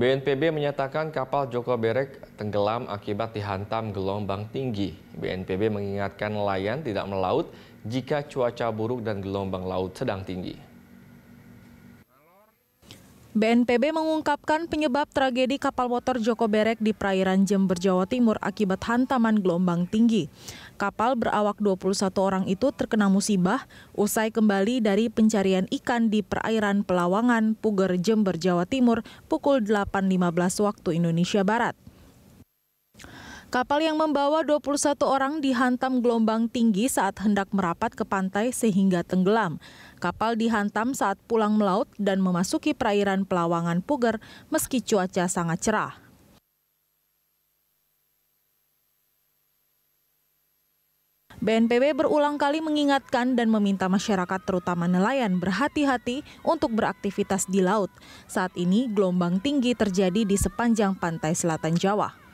BNPB menyatakan kapal Joko Berek tenggelam akibat dihantam gelombang tinggi. BNPB mengingatkan nelayan tidak melaut jika cuaca buruk dan gelombang laut sedang tinggi. BNPB mengungkapkan penyebab tragedi kapal motor Joko Berek di perairan Jember, Jawa Timur akibat hantaman gelombang tinggi. Kapal berawak 21 orang itu terkena musibah usai kembali dari pencarian ikan di perairan Pelawangan, Puger, Jember, Jawa Timur pukul 8.15 waktu Indonesia Barat. Kapal yang membawa 21 orang dihantam gelombang tinggi saat hendak merapat ke pantai sehingga tenggelam. Kapal dihantam saat pulang melaut dan memasuki perairan Pelawangan Puger meski cuaca sangat cerah. BNPB berulang kali mengingatkan dan meminta masyarakat terutama nelayan berhati-hati untuk beraktivitas di laut. Saat ini gelombang tinggi terjadi di sepanjang pantai selatan Jawa.